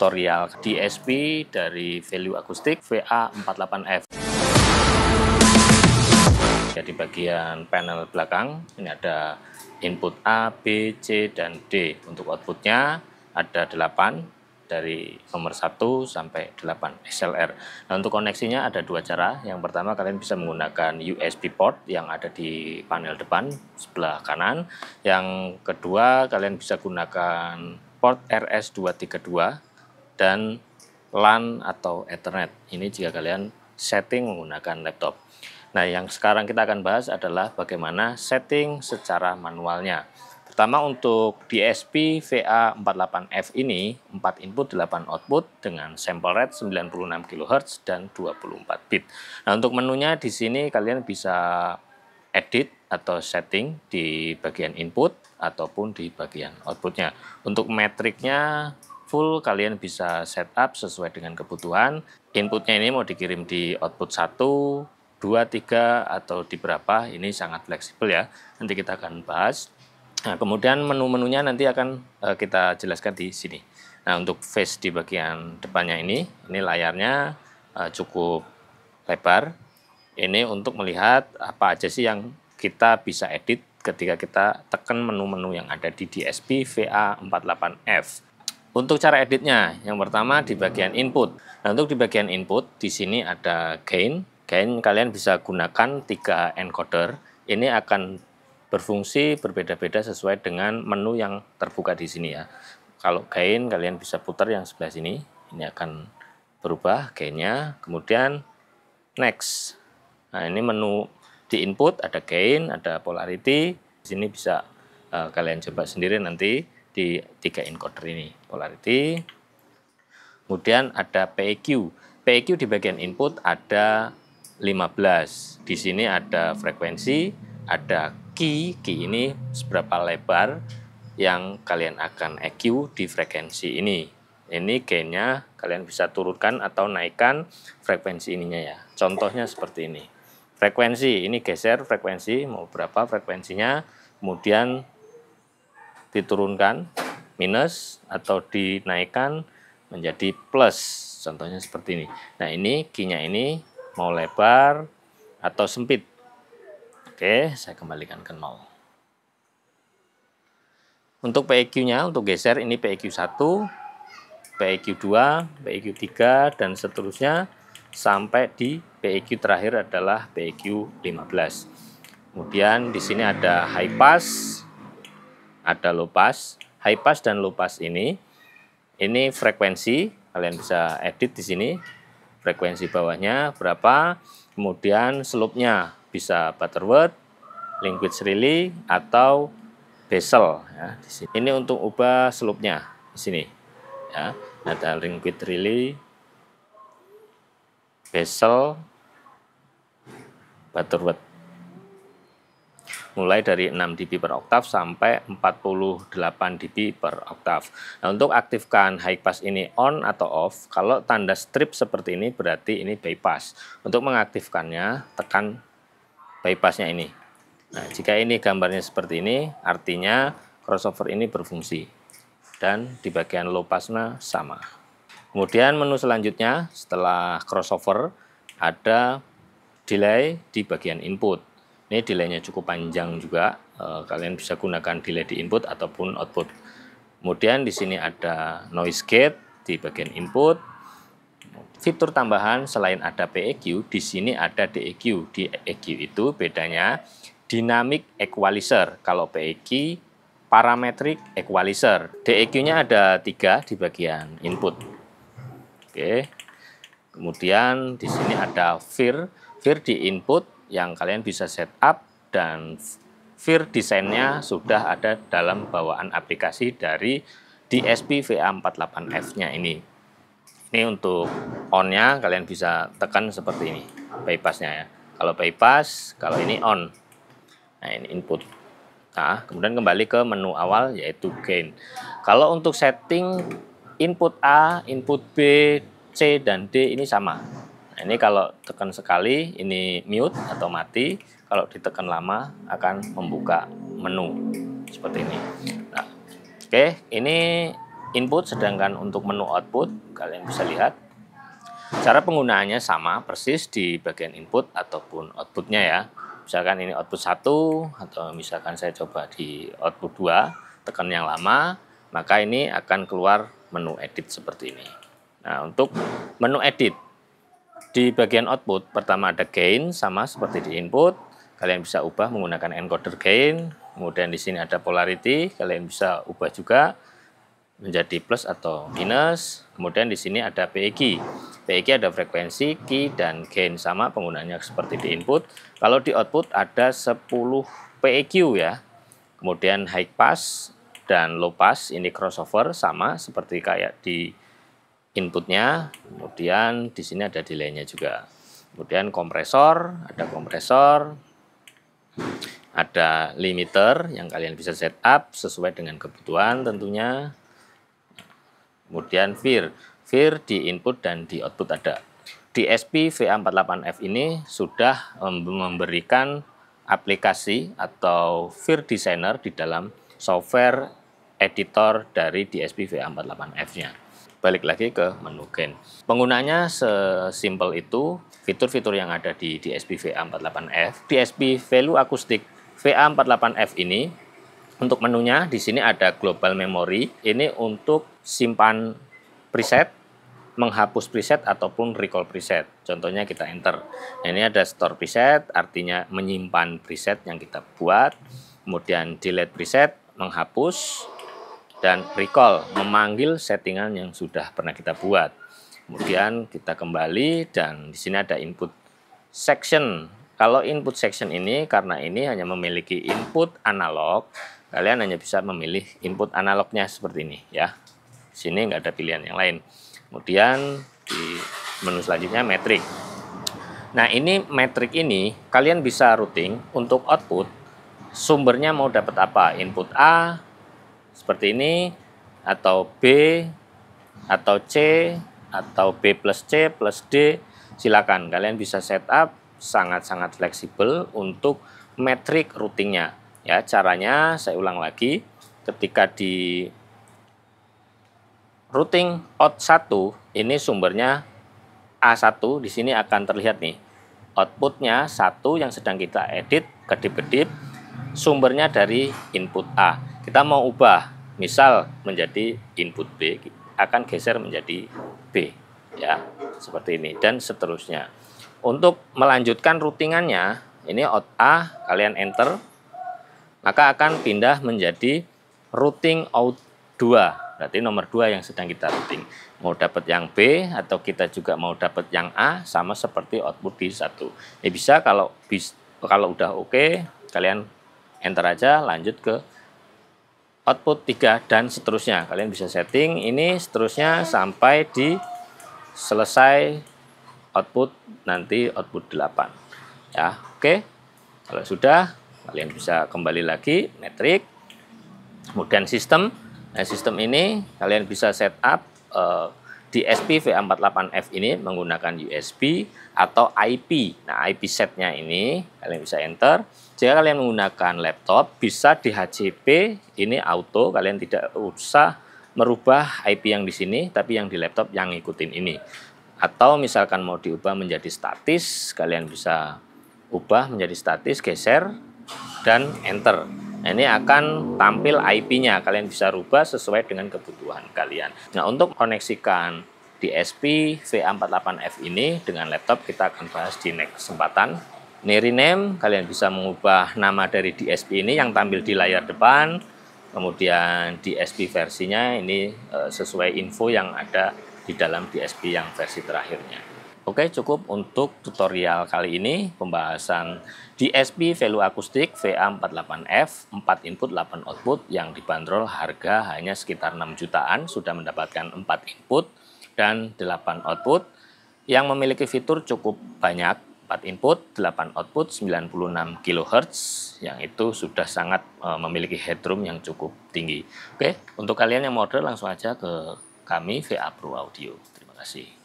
tutorial DSP dari Value Acoustic VA48F. Jadi bagian panel belakang ini ada input A, B, C, dan D. Untuk outputnya ada 8 dari nomor 1 sampai 8 XLR. Nah, untuk koneksinya ada dua cara. Yang pertama kalian bisa menggunakan USB port yang ada di panel depan sebelah kanan. Yang kedua kalian bisa gunakan port RS232 dan LAN atau Ethernet. Ini jika kalian setting menggunakan laptop. Nah, yang sekarang kita akan bahas adalah bagaimana setting secara manualnya. Pertama untuk DSP VA48F ini 4 input 8 output dengan sample rate 96 kHz dan 24 bit. Nah, untuk menunya di sini kalian bisa edit atau setting di bagian input ataupun di bagian outputnya. Untuk metriknya full, kalian bisa setup sesuai dengan kebutuhan. Inputnya ini mau dikirim di output 1, 2, 3, atau di berapa, ini sangat fleksibel ya. Nanti kita akan bahas. Nah, kemudian menu-menunya nanti akan uh, kita jelaskan di sini. Nah, untuk face di bagian depannya ini, ini layarnya uh, cukup lebar. Ini untuk melihat apa aja sih yang kita bisa edit ketika kita tekan menu-menu yang ada di DSP VA48F. Untuk cara editnya, yang pertama di bagian input. Nah, untuk di bagian input, di sini ada gain. Gain kalian bisa gunakan tiga encoder. Ini akan berfungsi berbeda-beda sesuai dengan menu yang terbuka di sini ya. Kalau gain, kalian bisa putar yang sebelah sini. Ini akan berubah gainnya. Kemudian next. Nah, ini menu di input ada gain, ada polarity. Di sini bisa uh, kalian coba sendiri nanti di tiga encoder ini polarity kemudian ada PEQ PEQ di bagian input ada 15 di sini ada frekuensi ada key key ini seberapa lebar yang kalian akan EQ di frekuensi ini ini gainnya kalian bisa turunkan atau naikkan frekuensi ininya ya contohnya seperti ini frekuensi ini geser frekuensi mau berapa frekuensinya kemudian diturunkan minus atau dinaikkan menjadi plus. Contohnya seperti ini. Nah, ini kinya ini mau lebar atau sempit. Oke, saya kembalikan ke nol. Untuk PEQ-nya, untuk geser ini PEQ1, PEQ2, PEQ3, dan seterusnya sampai di PEQ terakhir adalah PEQ 15. Kemudian di sini ada high pass, ada low pass, high pass dan low pass ini. Ini frekuensi, kalian bisa edit di sini. Frekuensi bawahnya berapa, kemudian slope-nya bisa butterworth, language relay atau bezel ya di sini. Ini untuk ubah slope-nya di sini. Ya, ada language relay, bezel, butterworth mulai dari 6 dB per oktav sampai 48 dB per oktav. Nah, untuk aktifkan high pass ini on atau off, kalau tanda strip seperti ini berarti ini bypass. Untuk mengaktifkannya, tekan bypassnya ini. Nah, jika ini gambarnya seperti ini, artinya crossover ini berfungsi. Dan di bagian low passnya sama. Kemudian menu selanjutnya setelah crossover ada delay di bagian input. Ini delaynya cukup panjang juga. Eh, kalian bisa gunakan delay di input ataupun output. Kemudian di sini ada noise gate di bagian input. Fitur tambahan selain ada PEQ, di sini ada DEQ. Di EQ itu bedanya dynamic equalizer. Kalau PEQ parametric equalizer. DEQ-nya ada tiga di bagian input. Oke. Kemudian di sini ada FIR, FIR di input yang kalian bisa setup dan fir desainnya sudah ada dalam bawaan aplikasi dari DSP VA48F-nya ini. Ini untuk on-nya kalian bisa tekan seperti ini, bypass-nya ya. Kalau bypass, kalau ini on. Nah, ini input. Nah, kemudian kembali ke menu awal yaitu gain. Kalau untuk setting input A, input B, C, dan D ini sama Nah, ini kalau tekan sekali ini mute atau mati, kalau ditekan lama akan membuka menu seperti ini. Nah, oke, okay. ini input sedangkan untuk menu output kalian bisa lihat cara penggunaannya sama persis di bagian input ataupun outputnya ya. Misalkan ini output 1 atau misalkan saya coba di output 2, tekan yang lama, maka ini akan keluar menu edit seperti ini. Nah, untuk menu edit di bagian output, pertama ada gain, sama seperti di input. Kalian bisa ubah menggunakan encoder gain. Kemudian di sini ada polarity, kalian bisa ubah juga menjadi plus atau minus. Kemudian di sini ada PEG. PEG ada frekuensi, key, dan gain sama penggunaannya seperti di input. Kalau di output ada 10 PEQ ya. Kemudian high pass dan low pass ini crossover sama seperti kayak di inputnya, kemudian di sini ada delaynya juga. Kemudian kompresor, ada kompresor, ada limiter yang kalian bisa setup sesuai dengan kebutuhan tentunya. Kemudian FIR, FIR di input dan di output ada. DSP VA48F ini sudah memberikan aplikasi atau FIR Designer di dalam software editor dari DSP VA48F-nya balik lagi ke menu gen. Penggunanya sesimpel itu, fitur-fitur yang ada di DSP VA48F. DSP Value Acoustic VA48F ini untuk menunya di sini ada global memory. Ini untuk simpan preset, menghapus preset ataupun recall preset. Contohnya kita enter. Nah, ini ada store preset, artinya menyimpan preset yang kita buat. Kemudian delete preset, menghapus dan recall memanggil settingan yang sudah pernah kita buat. Kemudian kita kembali dan di sini ada input section. Kalau input section ini karena ini hanya memiliki input analog, kalian hanya bisa memilih input analognya seperti ini ya. Di sini nggak ada pilihan yang lain. Kemudian di menu selanjutnya metric. Nah ini metric ini kalian bisa routing untuk output sumbernya mau dapat apa input A seperti ini atau B atau C atau B plus C plus D silakan kalian bisa setup sangat-sangat fleksibel untuk metrik routingnya ya caranya saya ulang lagi ketika di routing out 1 ini sumbernya A1 di sini akan terlihat nih outputnya satu yang sedang kita edit kedip-kedip sumbernya dari input A kita mau ubah misal menjadi input B akan geser menjadi B ya seperti ini dan seterusnya untuk melanjutkan routingannya ini out A kalian enter maka akan pindah menjadi routing out 2 berarti nomor 2 yang sedang kita routing mau dapat yang B atau kita juga mau dapat yang A sama seperti output di satu ya bisa kalau bis, kalau udah oke okay, kalian enter aja lanjut ke output 3 dan seterusnya kalian bisa setting ini seterusnya sampai di selesai output nanti output 8 ya oke okay. kalau sudah kalian bisa kembali lagi metrik kemudian sistem nah sistem ini kalian bisa setup uh, eh, DSP V48F ini menggunakan USB atau IP. Nah, IP setnya ini kalian bisa enter. Jika kalian menggunakan laptop, bisa di HCP ini auto, kalian tidak usah merubah IP yang di sini, tapi yang di laptop yang ngikutin ini. Atau misalkan mau diubah menjadi statis, kalian bisa ubah menjadi statis, geser, dan enter. Nah, ini akan tampil IP-nya. Kalian bisa rubah sesuai dengan kebutuhan kalian. Nah, untuk koneksikan DSP V48F ini dengan laptop kita akan bahas di next kesempatan. Ini rename, kalian bisa mengubah nama dari DSP ini yang tampil di layar depan. Kemudian DSP versinya ini eh, sesuai info yang ada di dalam DSP yang versi terakhirnya. Oke, cukup untuk tutorial kali ini pembahasan DSP value akustik VA48F 4 input 8 output yang dibanderol harga hanya sekitar 6 jutaan sudah mendapatkan 4 input dan 8 output yang memiliki fitur cukup banyak 4 input, 8 output 96 kHz yang itu sudah sangat eh, memiliki headroom yang cukup tinggi. Oke, untuk kalian yang mau order langsung aja ke kami VA Pro Audio. Terima kasih.